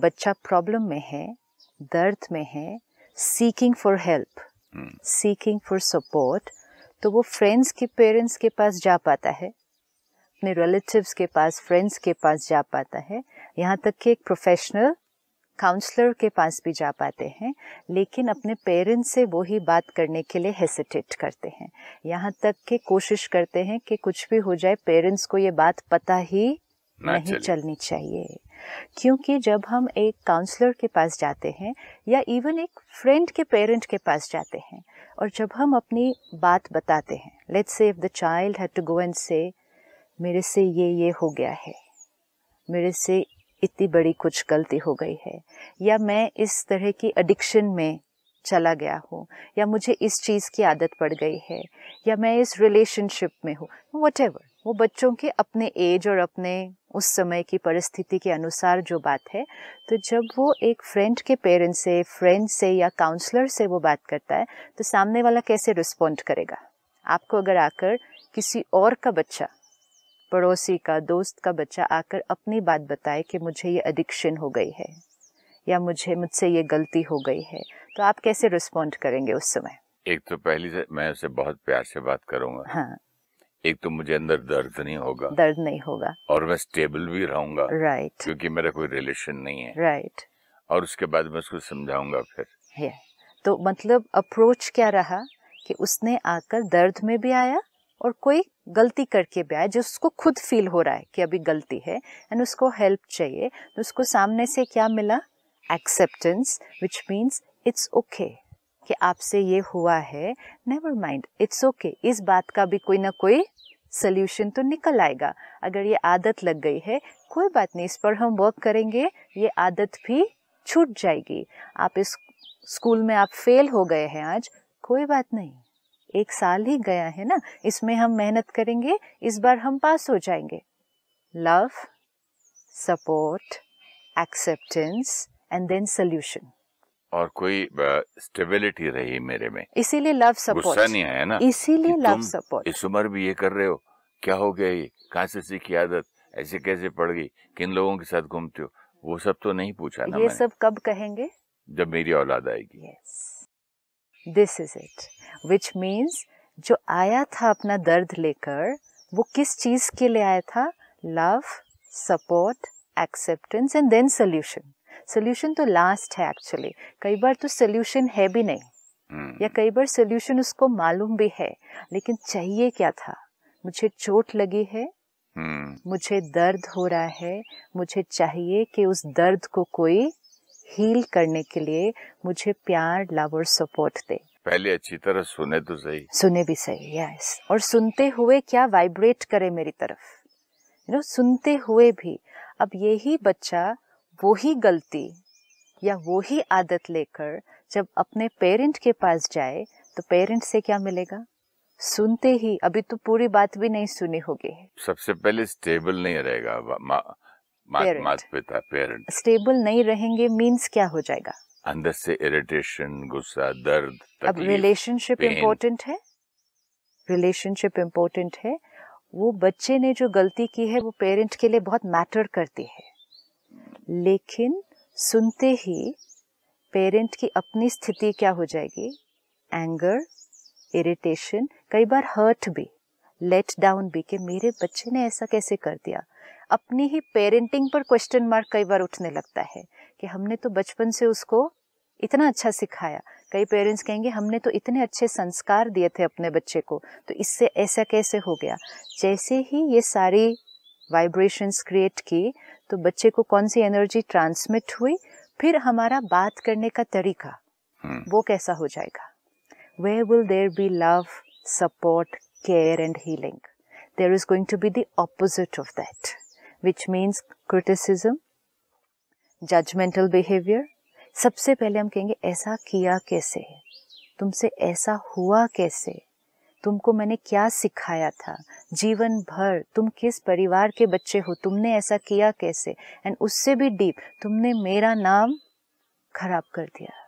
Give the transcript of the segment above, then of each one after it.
बच्चा प्रॉब्लम में है दर्द में है seeking for help seeking for support तो वो फ्रेंड्स के पेरेंट्स के पास जा पाता है अपने रिलेटिव्स के पास फ्रेंड्स के पास जा पाता है यहाँ तक कि एक प्रोफेशनल काउंसलर के पास भी जा पाते हैं लेकिन अपने पेरेंट्स से वो ही बात करने के लिए हेसिटेट करते हैं यहाँ तक कि कोशिश करते हैं कि कुछ भी हो जाए पेरेंट्स को ये बात पता ही नहीं चलनी चाहिए क्योंकि जब हम एक काउंसलर के पास जाते हैं या इवन एक फ्रेंड के पेरेंट के पास जाते हैं और जब हम अपनी बात बताते हैं let's say if the child had to go and say मेरे से ये ये हो गया है मेरे से इतनी बड़ी कुछ गलती हो गई है या मैं इस तरह की एडिक्शन में चला गया हूँ या मुझे इस चीज़ की आदत पड़ गई है या मैं इस रिलेशनशिप में हूँ वट वो बच्चों के अपने एज और अपने उस समय की परिस्थिति के अनुसार जो बात है तो जब वो एक फ्रेंड के पेरेंट्स से फ्रेंड से या काउंसलर से वो बात करता है तो सामने वाला कैसे रिस्पॉन्ड करेगा आपको अगर आकर किसी और का बच्चा पड़ोसी का दोस्त का बच्चा आकर अपनी बात बताए कि मुझे ये एडिक्शन हो गई है या मुझे मुझसे ये गलती हो गई है तो आप कैसे रिस्पॉन्ड करेंगे उस समय एक तो पहली से मैं उसे बहुत प्यार से बात करूंगा हाँ एक तो मुझे अंदर दर्द नहीं होगा दर्द नहीं होगा और मैं स्टेबल भी रहूंगा राइट right. क्योंकि मेरा कोई रिलेशन नहीं है राइट right. और उसके बाद मैं उसको समझाऊंगा फिर yeah. तो मतलब अप्रोच क्या रहा कि उसने आकर दर्द में भी आया और कोई गलती करके भी आया जो उसको खुद फील हो रहा है कि अभी गलती है एंड उसको हेल्प चाहिए तो उसको सामने से क्या मिला acceptance which means it's okay कि आपसे ये हुआ है नेवर माइंड इट्स ओके इस बात का भी कोई ना कोई सल्यूशन तो निकल आएगा अगर ये आदत लग गई है कोई बात नहीं इस पर हम वर्क करेंगे ये आदत भी छूट जाएगी आप इस स्कूल में आप फेल हो गए हैं आज कोई बात नहीं एक साल ही गया है ना इसमें हम मेहनत करेंगे इस बार हम पास हो जाएंगे love support acceptance and then solution और कोई स्टेबिलिटी रही मेरे में इसीलिए लव सपोर्ट नहीं आया ना इसीलिए लव सपोर्ट इस उम्र भी ये कर रहे हो क्या हो गया ये कहाँ से सीखी आदत ऐसे कैसे पड़ गई किन लोगों के साथ घूमते हो वो सब तो नहीं पूछा ना ये सब कब कहेंगे जब मेरी औलाद आएगी this is it which means जो आया था अपना दर्द लेकर वो किस चीज के लिए आया था love support acceptance and then solution solution तो लास्ट है एक्चुअली कई बार तो सोल्यूशन है भी नहीं हम्म। या कई बार सोल्यूशन उसको मालूम भी है लेकिन चाहिए क्या था मुझे चोट लगी है हम्म। मुझे दर्द हो रहा है मुझे चाहिए कि उस दर्द को कोई हील करने के लिए मुझे प्यार लव और सपोर्ट दे पहले अच्छी तरह सुने तो सही सुने भी सही यस और सुनते हुए क्या वाइब्रेट करे मेरी तरफ यू नो सुनते हुए भी अब यही बच्चा वो ही गलती या वो ही आदत लेकर जब अपने पेरेंट के पास जाए तो पेरेंट से क्या मिलेगा सुनते ही अभी तो पूरी बात भी नहीं सुनी होगी सबसे पहले स्टेबल नहीं रहेगा पिता पेरेंट स्टेबल नहीं रहेंगे मींस क्या हो जाएगा अंदर से इरिटेशन गुस्सा दर्द अब रिलेशनशिप इम्पोर्टेंट है रिलेशनशिप इम्पोर्टेंट है वो बच्चे ने जो गलती की है वो पेरेंट के लिए बहुत मैटर करती है लेकिन सुनते ही पेरेंट की अपनी स्थिति क्या हो जाएगी एंगर इरिटेशन कई बार हर्ट भी लेट डाउन भी कि मेरे बच्चे ने ऐसा कैसे कर दिया अपनी ही पेरेंटिंग पर क्वेश्चन मार्क कई बार उठने लगता है कि हमने तो बचपन से उसको इतना अच्छा सिखाया कई पेरेंट्स कहेंगे हमने तो इतने अच्छे संस्कार दिए थे अपने बच्चे को तो इससे ऐसा कैसे हो गया जैसे ही ये सारी वाइब्रेशंस क्रिएट किए तो बच्चे को कौन सी एनर्जी ट्रांसमिट हुई फिर हमारा बात करने का तरीका hmm. वो कैसा हो जाएगा we will there be love support care and healing there is going to be the opposite of that which means criticism judgmental behaviour सबसे पहले हम कहेंगे ऐसा किया कैसे तुमसे ऐसा हुआ कैसे तुमको मैंने क्या सिखाया था जीवन भर तुम किस परिवार के बच्चे हो तुमने ऐसा किया कैसे एंड उससे भी डीप तुमने मेरा नाम खराब कर दिया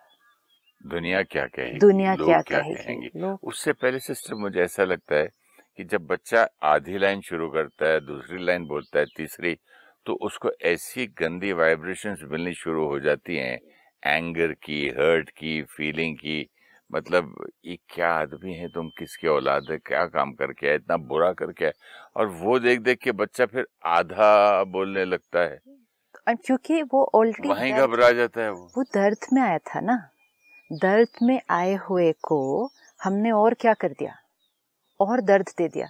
दुनिया क्या कहेगी दुनिया क्या, क्या कहेगी उससे पहले सिस्टर मुझे ऐसा लगता है कि जब बच्चा आधी लाइन शुरू करता है दूसरी लाइन बोलता है तीसरी तो उसको ऐसी गंदी वाइब्रेशंस मिलनी शुरू हो जाती हैं एंगर की हर्ट की फीलिंग की मतलब ये क्या आदमी है तुम किसके औलाद है क्या काम करके है इतना बुरा करके है और वो देख देख के बच्चा फिर आधा बोलने लगता है क्योंकि वो ऑलरेडी वहीं घबरा जाता है वो वो दर्द में आया था ना दर्द में आए हुए को हमने और क्या कर दिया और दर्द दे दिया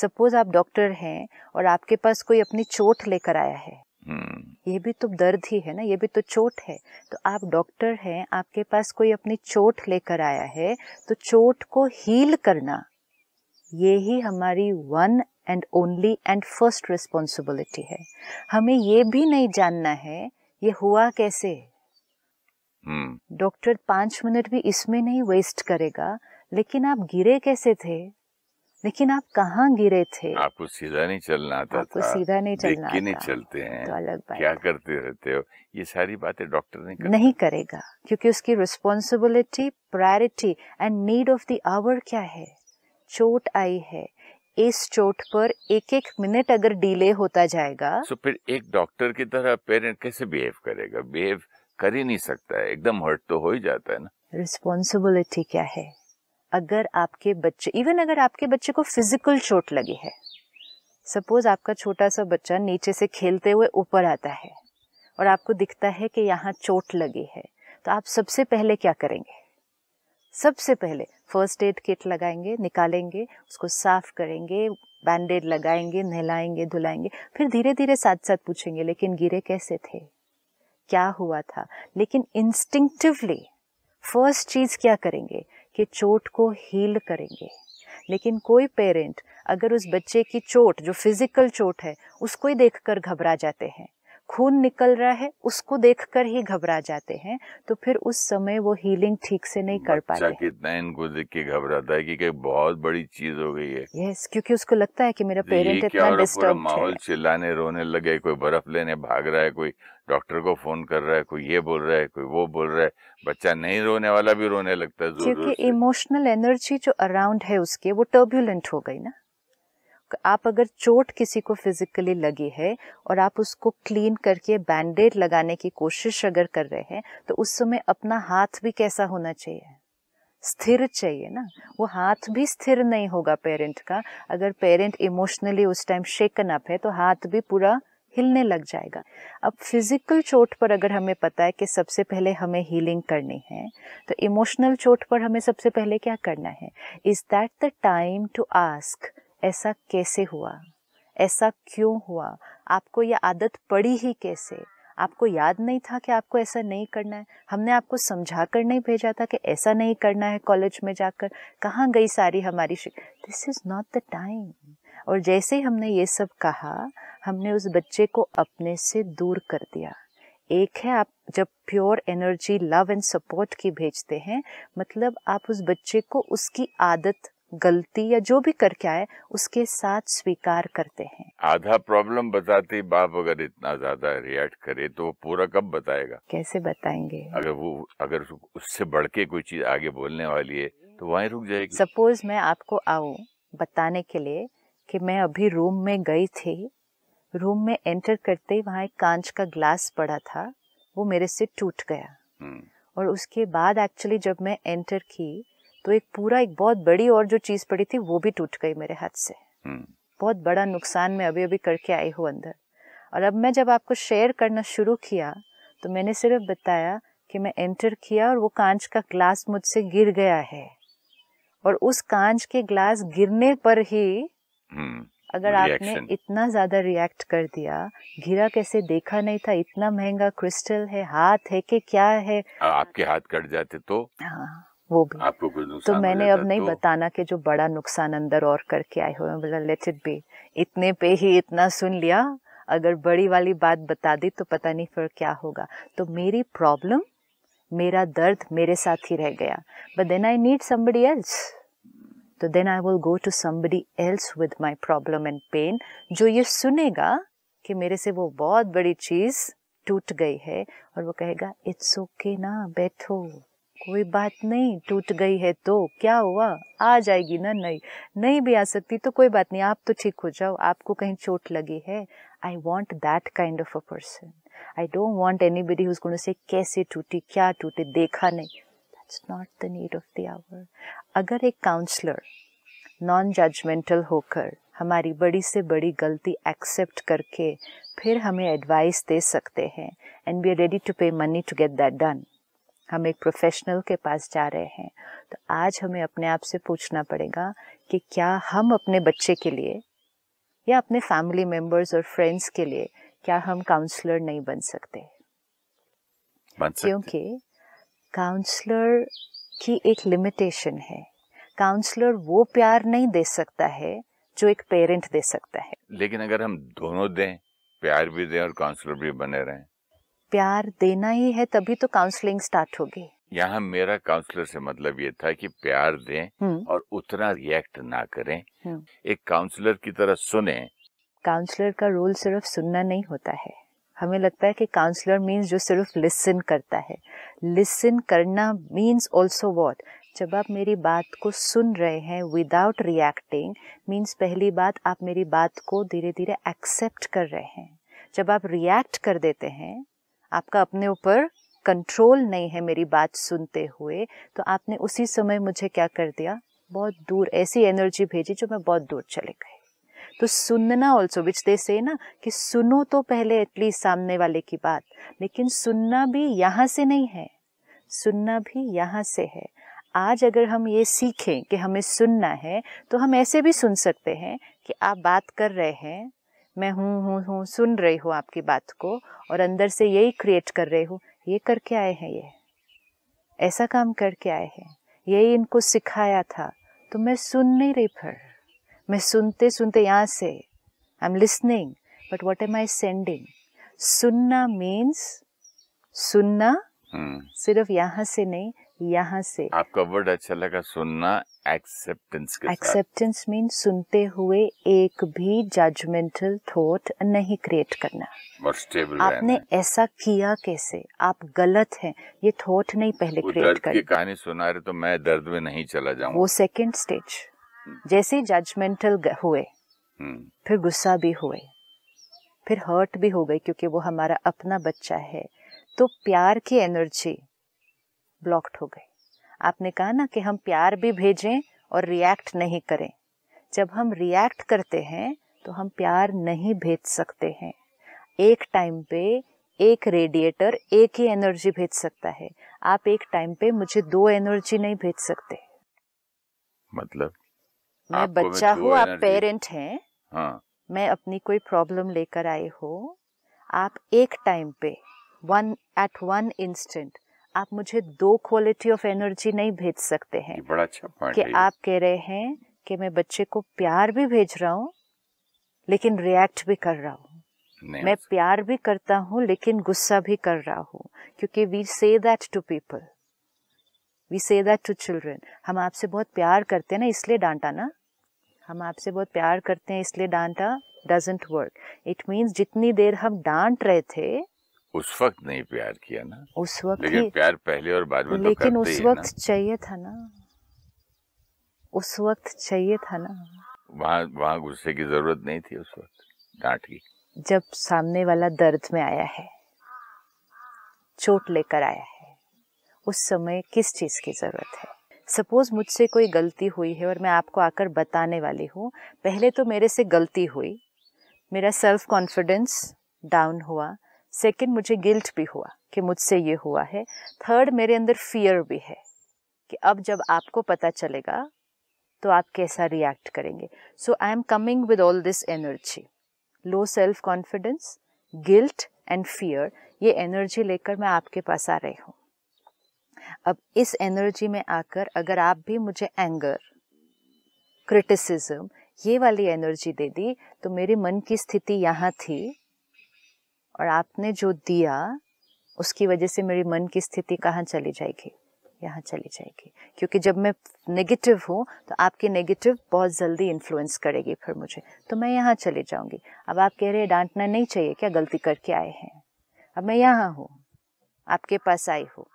सपोज आप डॉक्टर हैं और आपके पास कोई अपनी चोट लेकर आया है हम्म। ये भी तो दर्द ही है ना ये भी तो चोट है तो आप डॉक्टर हैं आपके पास कोई अपनी चोट लेकर आया है तो चोट को हील करना ये ही हमारी one and only and first responsibility है हमें ये भी नहीं जानना है ये हुआ कैसे हम्म। डॉक्टर पांच मिनट भी इसमें नहीं वेस्ट करेगा लेकिन आप गिरे कैसे थे लेकिन आप कहाँ गिरे थे आपको सीधा नहीं चलना आता आपको था, सीधा नहीं चलना नहीं चलते हैं तो अलग बात क्या करते रहते हो ये सारी बातें डॉक्टर नहीं नहीं करेगा क्योंकि उसकी responsibility priority and need of the hour क्या है चोट आई है इस चोट पर एक एक मिनट अगर डिले होता जाएगा तो so, फिर एक डॉक्टर की तरह पेरेंट कैसे बिहेव करेगा बिहेव कर ही नहीं सकता है एकदम हर्ट तो हो ही जाता है ना रिस्पॉन्सिबिलिटी क्या है अगर आपके बच्चे इवन अगर आपके बच्चे को फिजिकल चोट लगी है सपोज आपका छोटा सा बच्चा नीचे से खेलते हुए ऊपर आता है और आपको दिखता है कि यहाँ चोट लगी है तो आप सबसे पहले क्या करेंगे सबसे पहले फर्स्ट एड किट लगाएंगे निकालेंगे उसको साफ करेंगे बैंडेड लगाएंगे नहलाएंगे धुलाएंगे फिर धीरे धीरे साथ साथ पूछेंगे लेकिन गिरे कैसे थे क्या हुआ था लेकिन इंस्टिंक्टिवली फर्स्ट चीज क्या करेंगे कि चोट को हील करेंगे लेकिन कोई पेरेंट अगर उस बच्चे की चोट जो फिज़िकल चोट है उसको ही देखकर घबरा जाते हैं खून निकल रहा है उसको देखकर ही घबरा जाते हैं तो फिर उस समय वो हीलिंग ठीक से नहीं कर पाते कितना इनको देख के घबराता है कि कहीं बहुत बड़ी चीज हो गई है यस क्योंकि उसको लगता है कि मेरा पेरेंट इतना डिस्टर्ब माहौल चिल्लाने रोने लगे कोई बर्फ लेने भाग रहा है कोई डॉक्टर को फोन कर रहा है कोई ये बोल रहा है कोई वो बोल रहा है बच्चा नहीं रोने वाला भी रोने लगता है क्योंकि इमोशनल एनर्जी जो अराउंड है उसके वो टर्बुलेंट हो गई ना आप अगर चोट किसी को फिजिकली लगी है और आप उसको क्लीन करके बैंडेड लगाने की कोशिश अगर कर रहे हैं तो उस समय अपना हाथ भी कैसा होना चाहिए स्थिर चाहिए ना वो हाथ भी स्थिर नहीं होगा पेरेंट का अगर पेरेंट इमोशनली उस टाइम शेकन अप है तो हाथ भी पूरा हिलने लग जाएगा अब फिजिकल चोट पर अगर हमें पता है कि सबसे पहले हमें हीलिंग करनी है तो इमोशनल चोट पर हमें सबसे पहले क्या करना है is that the time to ask ऐसा कैसे हुआ ऐसा क्यों हुआ आपको यह आदत पड़ी ही कैसे आपको याद नहीं था कि आपको ऐसा नहीं करना है हमने आपको समझा कर नहीं भेजा था कि ऐसा नहीं करना है कॉलेज में जाकर कहाँ गई सारी हमारी this is not the time और जैसे ही हमने ये सब कहा हमने उस बच्चे को अपने से दूर कर दिया एक है आप जब pure energy love and support की भेजते हैं मतलब आप उस बच्चे को उसकी आदत गलती या जो भी करके आए उसके साथ स्वीकार करते हैं आधा प्रॉब्लम बताते बाप अगर इतना ज्यादा रिएक्ट करे तो वो पूरा कब बताएगा कैसे बताएंगे अगर वो अगर उससे बढ़ के कोई चीज आगे बोलने वाली है तो वहीं रुक जाएगी सपोज मैं आपको आऊँ बताने के लिए कि मैं अभी रूम में गई थी रूम में एंटर करते ही वहाँ एक कांच का ग्लास पड़ा था वो मेरे से टूट गया हम्म। और उसके बाद एक्चुअली जब मैं एंटर की तो एक पूरा एक बहुत बड़ी और जो चीज़ पड़ी थी वो भी टूट गई मेरे हाथ से हम्म। बहुत बड़ा नुकसान मैं अभी अभी करके आई हूँ अंदर और अब मैं जब आपको शेयर करना शुरू किया तो मैंने सिर्फ बताया कि मैं एंटर किया और वो कांच का ग्लास मुझसे गिर गया है और उस कांच के ग्लास गिरने पर ही हम्म, अगर आपने इतना ज्यादा रिएक्ट कर दिया घिरा कैसे देखा नहीं था इतना महंगा क्रिस्टल है हाथ है कि क्या है आपके हाथ कट जाते तो हाँ वो भी आपको कोई नुकसान तो मैंने अब नहीं तो... बताना कि जो बड़ा नुकसान अंदर और करके आए हुए बोला लेट इट बी इतने पे ही इतना सुन लिया अगर बड़ी वाली बात बता दी तो पता नहीं फिर क्या होगा तो मेरी प्रॉब्लम मेरा दर्द मेरे साथ ही रह गया but then I need somebody else तो then I will go to somebody else with my problem and pain जो ये सुनेगा कि मेरे से वो बहुत बड़ी चीज़ टूट गई है और वो कहेगा इट्स ओके okay ना बैठो कोई बात नहीं टूट गई है तो क्या हुआ आ जाएगी ना नहीं नहीं भी आ सकती तो कोई बात नहीं आप तो ठीक हो जाओ आपको कहीं चोट लगी है I want that kind of a person I don't want anybody who's say कैसे टूटी क्या टूटे देखा नहीं that's not the need of the hour अगर एक काउंसलर नॉन जजमेंटल होकर हमारी बड़ी से बड़ी गलती एक्सेप्ट करके फिर हमें एडवाइस दे सकते हैं and we are ready to pay money to get that done हम एक प्रोफेशनल के पास जा रहे हैं तो आज हमें अपने आप से पूछना पड़ेगा कि क्या हम अपने बच्चे के लिए या अपने फैमिली मेंबर्स और फ्रेंड्स के लिए क्या हम काउंसलर नहीं बन सकते क्योंकि काउंसलर की एक लिमिटेशन है काउंसलर वो प्यार नहीं दे सकता है जो एक पेरेंट दे सकता है लेकिन अगर हम दोनों दें प्यार भी दें और काउंसलर भी बने रहें प्यार देना ही है तभी तो काउंसलिंग स्टार्ट होगी यहाँ मेरा काउंसलर से मतलब ये था कि प्यार दें हम्म। और उतना रिएक्ट ना करें हम्म। एक काउंसलर की तरह सुने काउंसलर का रोल सिर्फ सुनना नहीं होता है हमें लगता है कि काउंसलर मींस जो सिर्फ लिसन करता है लिसन करना मींस आल्सो व्हाट जब आप मेरी बात को सुन रहे हैं विदाउट रिएक्टिंग मींस पहली बात आप मेरी बात को धीरे धीरे एक्सेप्ट कर रहे हैं जब आप रिएक्ट कर देते हैं आपका अपने ऊपर कंट्रोल नहीं है मेरी बात सुनते हुए तो आपने उसी समय मुझे क्या कर दिया बहुत दूर ऐसी एनर्जी भेजी जो मैं बहुत दूर चले गई तो सुनना ऑल्सो विच दे से ना कि सुनो तो पहले एटलीस्ट सामने वाले की बात लेकिन सुनना भी यहाँ से नहीं है सुनना भी यहाँ से है आज अगर हम ये सीखें कि हमें सुनना है तो हम ऐसे भी सुन सकते हैं कि आप बात कर रहे हैं मैं हूँ हूँ हूँ सुन रही हूँ आपकी बात को और अंदर से यही क्रिएट कर रही हूँ ये करके आए हैं ये ऐसा काम करके आए हैं यही इनको सिखाया था तो मैं सुन नहीं रही फिर मैं सुनते सुनते यहाँ से I am listening but what am I sending सुनना मीन्स सुनना हम्म। सिर्फ यहाँ से नहीं यहाँ से आपका वर्ड अच्छा लगा सुनना एक्सेप्टेंस के एक्सेप्टेंस मीन सुनते हुए एक भी जजमेंटल थॉट नहीं क्रिएट करना और स्टेबल आपने ऐसा किया कैसे आप गलत हैं ये थॉट नहीं पहले क्रिएट कर कहानी सुना रहे तो मैं दर्द में नहीं चला जाऊँ वो सेकेंड स्टेज हम्म। जैसे जजमेंटल हुए हम्म। फिर गुस्सा भी हुए फिर हर्ट भी हो गई क्योंकि वो हमारा अपना बच्चा है तो प्यार की एनर्जी ब्लॉक्ड हो गई आपने कहा ना कि हम प्यार भी भेजें और रिएक्ट नहीं करें जब हम रिएक्ट करते हैं तो हम प्यार नहीं भेज सकते हैं एक टाइम पे एक रेडिएटर एक ही एनर्जी भेज सकता है आप एक टाइम पे मुझे दो एनर्जी नहीं भेज सकते मतलब मैं बच्चा हूँ आप पेरेंट हैं हाँ। मैं अपनी कोई प्रॉब्लम लेकर आए हो आप एक टाइम पे वन एट वन इंस्टेंट आप मुझे दो क्वालिटी ऑफ एनर्जी नहीं भेज सकते हैं बड़ा अच्छा कि आप कह रहे हैं कि मैं बच्चे को प्यार भी भेज रहा हूँ लेकिन रिएक्ट भी कर रहा हूँ मैं प्यार भी करता हूँ लेकिन गुस्सा भी कर रहा हूँ क्योंकि we say that to people we say that to children हम आपसे बहुत प्यार करते हैं ना इसलिए डांटा ना हम आपसे बहुत प्यार करते हैं इसलिए डांटा डजेंट वर्क इट मीन्स जितनी देर हम डांट रहे थे उस वक्त नहीं प्यार किया ना उस वक्त लेकिन प्यार पहले और बाद में तो लेकिन तो उस वक्त चाहिए था ना उस वक्त चाहिए था ना वहाँ वहाँ गुस्से की जरूरत नहीं थी उस वक्त डांट की जब सामने वाला दर्द में आया है चोट लेकर आया है उस समय किस चीज़ की ज़रूरत है सपोज मुझसे कोई गलती हुई है और मैं आपको आकर बताने वाली हूँ पहले तो मेरे से गलती हुई मेरा सेल्फ कॉन्फिडेंस डाउन हुआ सेकेंड मुझे गिल्ट भी हुआ कि मुझसे ये हुआ है थर्ड मेरे अंदर फियर भी है कि अब जब आपको पता चलेगा तो आप कैसा रिएक्ट करेंगे so I am coming with all this energy low self confidence guilt and fear ये एनर्जी लेकर मैं आपके पास आ रही हूँ अब इस एनर्जी में आकर अगर आप भी मुझे एंगर क्रिटिसिज्म ये वाली एनर्जी दे दी तो मेरे मन की स्थिति यहाँ थी और आपने जो दिया उसकी वजह से मेरी मन की स्थिति कहाँ चली जाएगी यहाँ चली जाएगी क्योंकि जब मैं नेगेटिव हूँ तो आपकी नेगेटिव बहुत जल्दी इन्फ्लुएंस करेगी फिर मुझे तो मैं यहाँ चले जाऊँगी अब आप कह रहे हैं डांटना नहीं चाहिए क्या गलती करके आए हैं अब मैं यहाँ हूँ आपके पास आई हूँ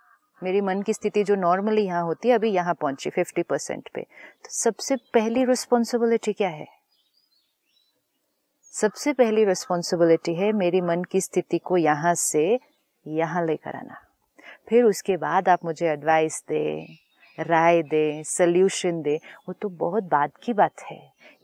मेरी मन की स्थिति जो नॉर्मली यहाँ होती है अभी यहाँ पहुँची फिफ्टी परसेंट पे तो सबसे पहली रिस्पॉन्सिबिलिटी क्या है सबसे पहली रिस्पॉन्सिबिलिटी है मेरी मन की स्थिति को यहाँ से यहाँ लेकर आना फिर उसके बाद आप मुझे एडवाइस दे राय दे सल्यूशन दे वो तो बहुत बाद की बात है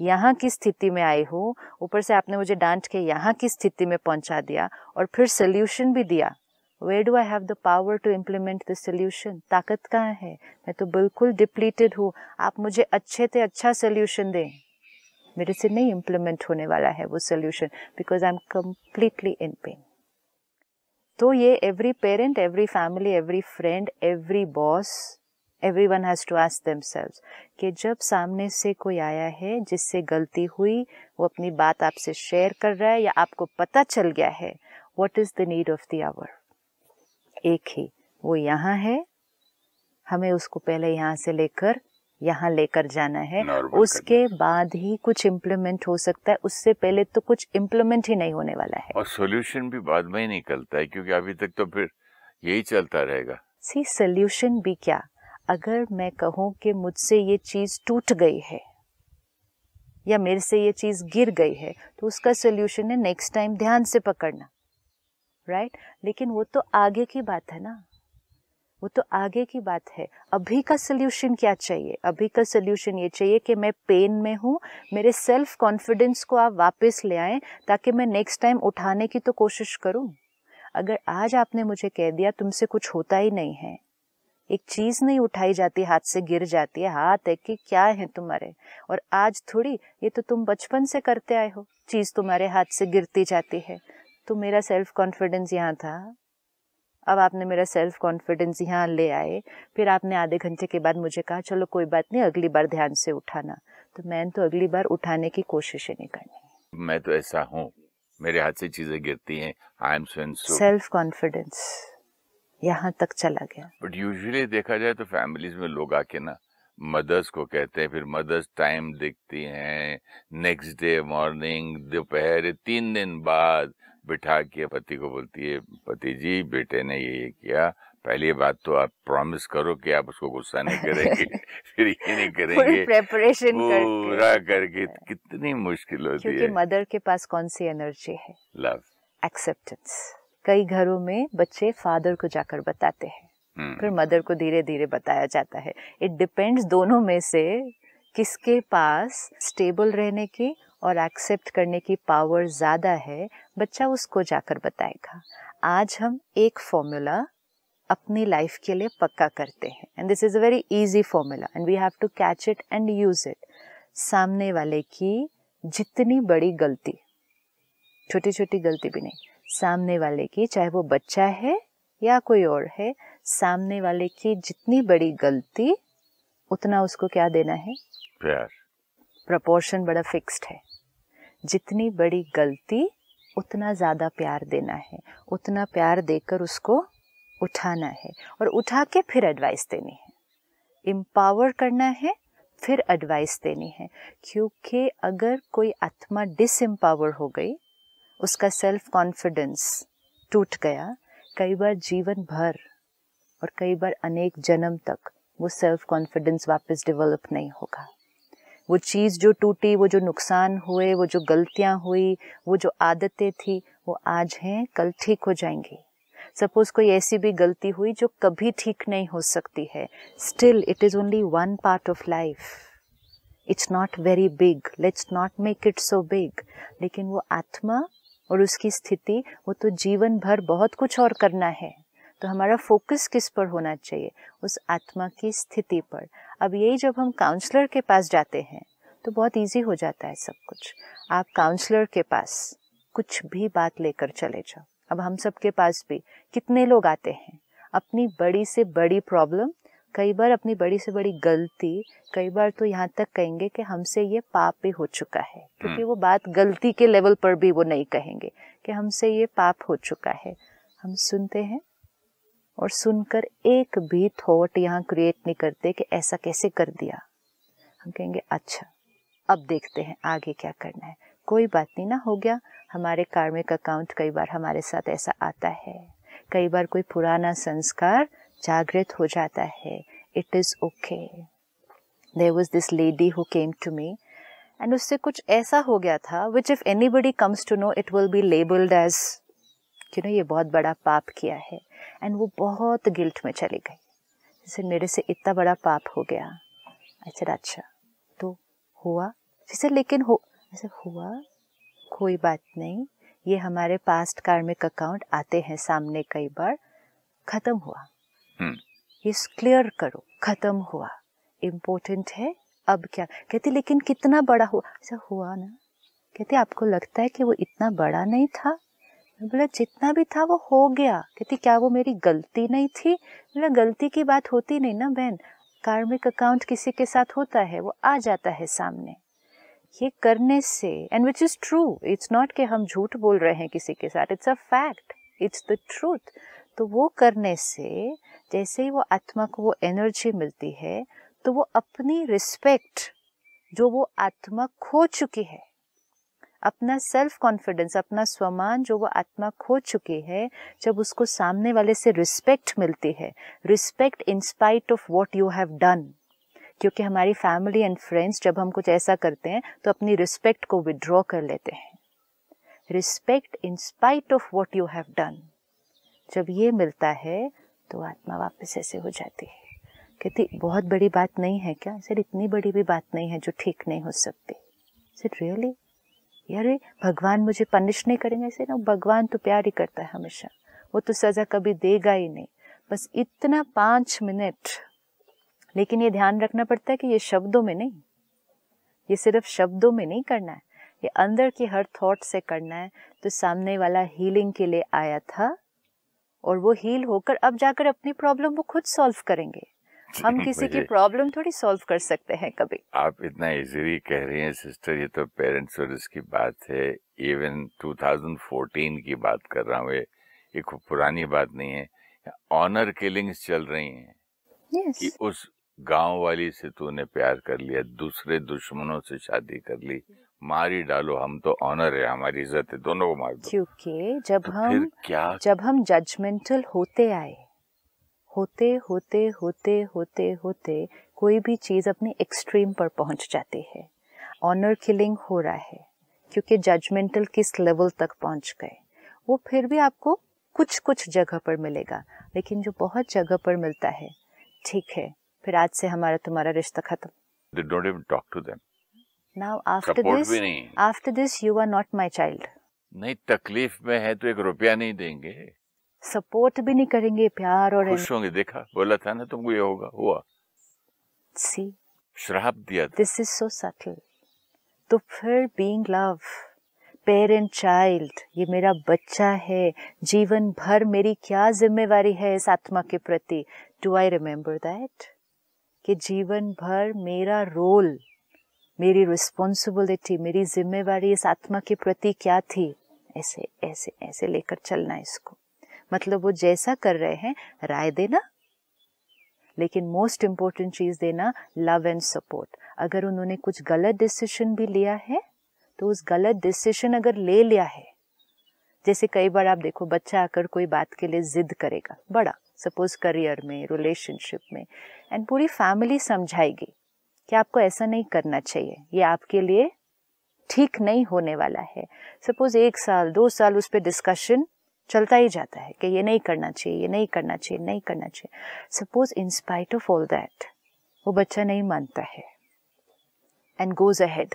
यहाँ की स्थिति में आई हूँ ऊपर से आपने मुझे डांट के यहाँ की स्थिति में पहुँचा दिया और फिर सल्यूशन भी दिया where do I have the power to implement the solution ताकत कहाँ है मैं तो बिल्कुल डिप्लीटेड हूँ आप मुझे अच्छे से अच्छा सोल्यूशन दें मेरे से नहीं इम्प्लीमेंट होने वाला है वो solution because I am completely in pain तो ये every parent every family every friend every boss every one has to ask them कि जब सामने से कोई आया है जिससे गलती हुई वो अपनी बात आपसे शेयर कर रहा है या आपको पता चल गया है what is the need of the hour एक ही वो यहाँ है हमें उसको पहले यहाँ से लेकर यहाँ लेकर जाना है उसके बाद ही कुछ इम्प्लीमेंट हो सकता है उससे पहले तो कुछ इम्प्लीमेंट ही नहीं होने वाला है और सोल्यूशन भी बाद में ही निकलता है क्योंकि अभी तक तो फिर यही चलता रहेगा सी सोल्यूशन भी क्या अगर मैं कहूँ कि मुझसे ये चीज टूट गई है या मेरे से ये चीज गिर गई है तो उसका सोल्यूशन है नेक्स्ट टाइम ध्यान से पकड़ना राइट right? लेकिन वो तो आगे की बात है ना वो तो आगे की बात है अभी का सोल्यूशन क्या चाहिए अभी का सोल्यूशन ये चाहिए कि मैं पेन में हूँ मेरे सेल्फ कॉन्फिडेंस को आप वापस ले आएँ ताकि मैं नेक्स्ट टाइम उठाने की तो कोशिश करूँ अगर आज आपने मुझे कह दिया तुमसे कुछ होता ही नहीं है एक चीज नहीं उठाई जाती हाथ से गिर जाती है हाथ है कि क्या है तुम्हारे और आज थोड़ी ये तो तुम बचपन से करते आए हो चीज तुम्हारे हाथ से गिरती जाती है तो मेरा सेल्फ कॉन्फिडेंस यहाँ था अब आपने मेरा सेल्फ कॉन्फिडेंस यहाँ ले आए फिर आपने आधे घंटे के बाद मुझे कहा चलो कोई बात नहीं अगली बार ध्यान से उठाना तो मैंने तो अगली बार उठाने की कोशिश ही नहीं करनी मैं तो ऐसा हूँ मेरे हाथ से चीजें गिरती हैं आई एम सेल्फ कॉन्फिडेंस यहाँ तक चला गया बट यूजुअली देखा जाए तो फैमिलीज में लोग आके ना मदर्स को कहते हैं फिर मदर्स टाइम देखती हैं नेक्स्ट डे मॉर्निंग दोपहर तीन दिन बाद बिठा के पति को बोलती है पति जी बेटे ने ये ये किया पहली बात तो आप प्रॉमिस करो कि आप उसको गुस्सा नहीं करेंगे फिर ये नहीं करेंगे प्रेपरेशन पूरा करके कितनी मुश्किल होती क्योंकि है मदर के पास कौन सी एनर्जी है लव एक्सेप्टेंस कई घरों में बच्चे फादर को जाकर बताते हैं हम्म। फिर मदर को धीरे धीरे बताया जाता है इट डिपेंड्स दोनों में से किसके पास स्टेबल रहने की और एक्सेप्ट करने की पावर ज़्यादा है बच्चा उसको जाकर बताएगा आज हम एक फॉर्मूला अपनी लाइफ के लिए पक्का करते हैं and this is a very easy formula and we have to catch it and use it सामने वाले की जितनी बड़ी गलती छोटी छोटी गलती भी नहीं सामने वाले की चाहे वो बच्चा है या कोई और है सामने वाले की जितनी बड़ी गलती उतना उसको क्या देना है प्यार प्रपोर्शन बड़ा फिक्स्ड है जितनी बड़ी गलती उतना ज़्यादा प्यार देना है उतना प्यार देकर उसको उठाना है और उठा के फिर एडवाइस देनी है एम्पावर करना है फिर एडवाइस देनी है क्योंकि अगर कोई आत्मा डिसम्पावर हो गई उसका सेल्फ कॉन्फिडेंस टूट गया कई बार जीवन भर और कई बार अनेक जन्म तक वो सेल्फ कॉन्फिडेंस वापस डेवलप नहीं होगा वो चीज़ जो टूटी वो जो नुकसान हुए वो जो गलतियाँ हुई वो जो आदतें थी वो आज हैं कल ठीक हो जाएंगी सपोज कोई ऐसी भी गलती हुई जो कभी ठीक नहीं हो सकती है still it is only one part of life it's not very big let's not make it so big लेकिन वो आत्मा और उसकी स्थिति वो तो जीवन भर बहुत कुछ और करना है तो हमारा फोकस किस पर होना चाहिए उस आत्मा की स्थिति पर अब यही जब हम काउंसलर के पास जाते हैं तो बहुत इजी हो जाता है सब कुछ आप काउंसलर के पास कुछ भी बात लेकर चले जाओ अब हम सब के पास भी कितने लोग आते हैं अपनी बड़ी से बड़ी प्रॉब्लम कई बार अपनी बड़ी से बड़ी गलती कई बार तो यहाँ तक कहेंगे कि हमसे ये पाप भी हो चुका है क्योंकि हम्म। वो बात गलती के लेवल पर भी वो नहीं कहेंगे कि हमसे ये पाप हो चुका है हम सुनते हैं और सुनकर एक भी थॉट यहाँ क्रिएट नहीं करते कि ऐसा कैसे कर दिया हम कहेंगे अच्छा अब देखते हैं आगे क्या करना है कोई बात नहीं ना हो गया हमारे कार्मिक अकाउंट कई बार हमारे साथ ऐसा आता है कई बार कोई पुराना संस्कार जागृत हो जाता है it is okay there was this lady who came to me and उससे कुछ ऐसा हो गया था which if anybody comes to know it will be labelled as क्यों नो ये बहुत बड़ा पाप किया है एंड वो बहुत गिल्ट में चली गई जैसे मेरे से इतना बड़ा पाप हो गया अच्छा अच्छा तो हुआ जैसे लेकिन हो ऐसे हुआ कोई बात नहीं ये हमारे पास्ट कार्मिक अकाउंट आते हैं सामने कई बार खत्म हुआ हम्म। ये क्लियर करो खत्म हुआ इम्पोर्टेंट है अब क्या कहते लेकिन कितना बड़ा हुआ ऐसा हुआ ना कहते आपको लगता है कि वो इतना बड़ा नहीं था मैं बोला जितना भी था वो हो गया कहती क्या वो मेरी गलती नहीं थी बोला गलती की बात होती नहीं ना बहन कार्मिक अकाउंट किसी के साथ होता है वो आ जाता है सामने ये करने से and which is true it's not कि हम झूठ बोल रहे हैं किसी के साथ it's a fact it's the truth तो वो करने से जैसे ही वो आत्मा को वो एनर्जी मिलती है तो वो अपनी रिस्पेक्ट जो वो आत्मा खो चुकी है अपना सेल्फ कॉन्फिडेंस अपना स्वमान जो वो आत्मा खो चुकी है जब उसको सामने वाले से रिस्पेक्ट मिलती है respect in spite of what you have done क्योंकि हमारी फैमिली एंड फ्रेंड्स जब हम कुछ ऐसा करते हैं तो अपनी रिस्पेक्ट को विड्रॉ कर लेते हैं respect spite of what you have done जब ये मिलता है तो आत्मा वापस ऐसे हो जाती है कहती बहुत बड़ी बात नहीं है क्या सर इतनी बड़ी भी बात नहीं है जो ठीक नहीं हो सकती सर रियली really? यार भगवान मुझे पनिश नहीं करेंगे ऐसे ना भगवान तो प्यार ही करता है हमेशा वो तो सज़ा कभी देगा ही नहीं बस इतना पाँच मिनट लेकिन ये ध्यान रखना पड़ता है कि ये शब्दों में नहीं ये सिर्फ शब्दों में नहीं करना है ये अंदर की हर थॉट से करना है तो सामने वाला हीलिंग के लिए आया था और वो हील होकर अब जाकर अपनी प्रॉब्लम वो खुद सॉल्व करेंगे हम किसी की प्रॉब्लम थोड़ी सॉल्व कर सकते हैं कभी आप इतना इजीली कह रही हैं सिस्टर ये तो पेरेंट्स और इसकी बात है इवन 2014 की बात कर रहा हूँ ये पुरानी बात नहीं है ऑनर किलिंग्स चल रही हैं yes. कि उस गांव वाली से तूने प्यार कर लिया दूसरे दुश्मनों से शादी कर ली मारी डालो हम तो ऑनर है हमारी इज्जत है दोनों को मार दो क्योंकि जब तो हम क्या जब हम जजमेंटल होते आए होते होते होते होते होते कोई भी चीज़ अपने एक्सट्रीम पर पहुंच जाती है ऑनर किलिंग हो रहा है क्योंकि जजमेंटल किस लेवल तक पहुंच गए वो फिर भी आपको कुछ कुछ जगह पर मिलेगा लेकिन जो बहुत जगह पर मिलता है ठीक है फिर आज से हमारा तुम्हारा रिश्ता खत्म now after this after this you are not my child नहीं तकलीफ में है तो एक रुपया नहीं देंगे सपोर्ट भी नहीं करेंगे प्यार और खुश होंगे देखा बोला था ना तुमको ये होगा हुआ सी श्राप दिया दिस इज सो सटल तो फिर बीइंग लव पेरेंट चाइल्ड ये मेरा बच्चा है जीवन भर मेरी क्या जिम्मेवारी है इस आत्मा के प्रति डू आई रिमेम्बर दैट कि जीवन भर मेरा रोल मेरी रिस्पॉन्सिबिलिटी मेरी जिम्मेवारी इस आत्मा के प्रति क्या थी ऐसे ऐसे ऐसे लेकर चलना इसको मतलब वो जैसा कर रहे हैं राय देना लेकिन मोस्ट इम्पोर्टेंट चीज़ देना लव एंड सपोर्ट अगर उन्होंने कुछ गलत डिसीशन भी लिया है तो उस गलत डिसीशन अगर ले लिया है जैसे कई बार आप देखो बच्चा आकर कोई बात के लिए जिद करेगा बड़ा सपोज करियर में रिलेशनशिप में एंड पूरी फैमिली समझाएगी कि आपको ऐसा नहीं करना चाहिए ये आपके लिए ठीक नहीं होने वाला है सपोज एक साल दो साल उस पर डिस्कशन चलता ही जाता है कि ये नहीं करना चाहिए ये नहीं करना चाहिए नहीं करना चाहिए suppose in spite of all that वो बच्चा नहीं मानता है and goes ahead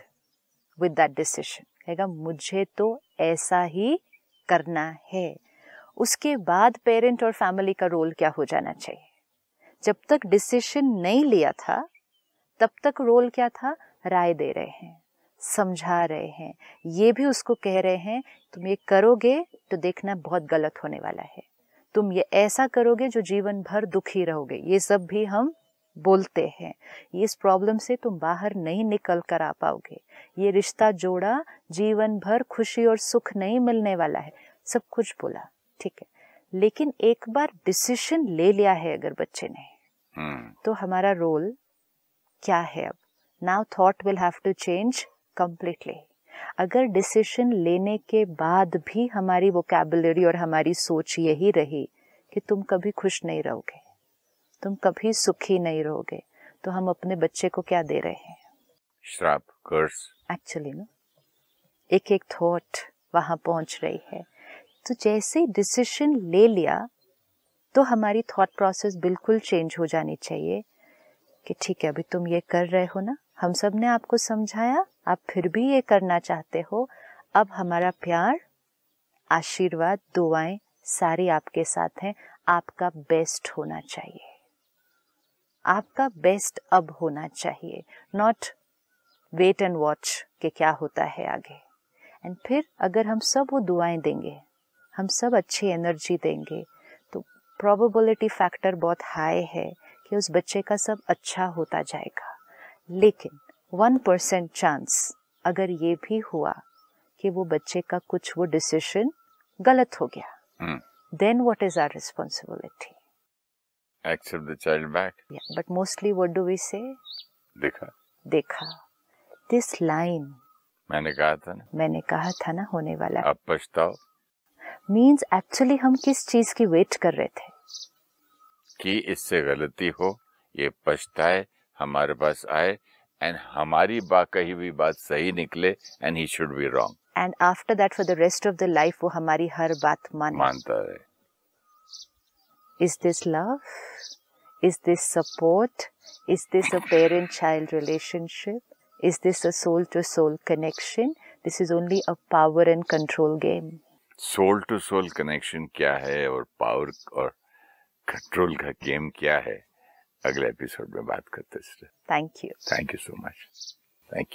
with that decision कहेगा मुझे तो ऐसा ही करना है उसके बाद पेरेंट और फैमिली का रोल क्या हो जाना चाहिए जब तक डिसीशन नहीं लिया था तब तक रोल क्या था राय दे रहे हैं समझा रहे हैं ये भी उसको कह रहे हैं तुम ये करोगे तो देखना बहुत गलत होने वाला है तुम ये ऐसा करोगे जो जीवन भर दुखी रहोगे ये सब भी हम बोलते हैं इस प्रॉब्लम से तुम बाहर नहीं निकल कर आ पाओगे ये रिश्ता जोड़ा जीवन भर खुशी और सुख नहीं मिलने वाला है सब कुछ बोला ठीक है लेकिन एक बार डिसीशन ले लिया है अगर बच्चे ने hmm. तो हमारा रोल क्या है अब now thought will have to change completely अगर डिसीशन लेने के बाद भी हमारी वोकेबलरी और हमारी सोच यही रही कि तुम कभी खुश नहीं रहोगे तुम कभी सुखी नहीं रहोगे तो हम अपने बच्चे को क्या दे रहे हैं श्राप कर्स एक्चुअली ना एक एक थॉट वहां पहुंच रही है तो जैसे डिसीशन ले लिया तो हमारी थॉट प्रोसेस बिल्कुल चेंज हो जानी चाहिए कि ठीक है अभी तुम ये कर रहे हो ना हम सब ने आपको समझाया आप फिर भी ये करना चाहते हो अब हमारा प्यार आशीर्वाद दुआएं सारी आपके साथ हैं आपका बेस्ट होना चाहिए आपका बेस्ट अब होना चाहिए नॉट वेट एंड वॉच के क्या होता है आगे एंड फिर अगर हम सब वो दुआएं देंगे हम सब अच्छी एनर्जी देंगे तो प्रोबेबिलिटी फैक्टर बहुत हाई है कि उस बच्चे का सब अच्छा होता जाएगा लेकिन वन परसेंट चांस अगर ये भी हुआ कि वो बच्चे का कुछ वो डिसीजन गलत हो गया then what is our responsibility accept the child back. Yeah, but mostly what do देखा. देखा. दिस लाइन मैंने कहा था ना. मैंने कहा था ना होने वाला. अब पछताओ. मींस एक्चुअली हम किस चीज की वेट कर रहे थे? कि इससे गलती हो, ये पछताए, हमारे पास आए, एंड हमारी बात कही हुई बात सही निकले and he should be wrong and after that for the rest of the life वो हमारी हर बात माने मानता है is this love is this support is this a parent child relationship is this a soul to soul connection this is only a power and control game soul to soul connection क्या है और power और control का game क्या है अगले episode में बात करते thank you thank you so much thank you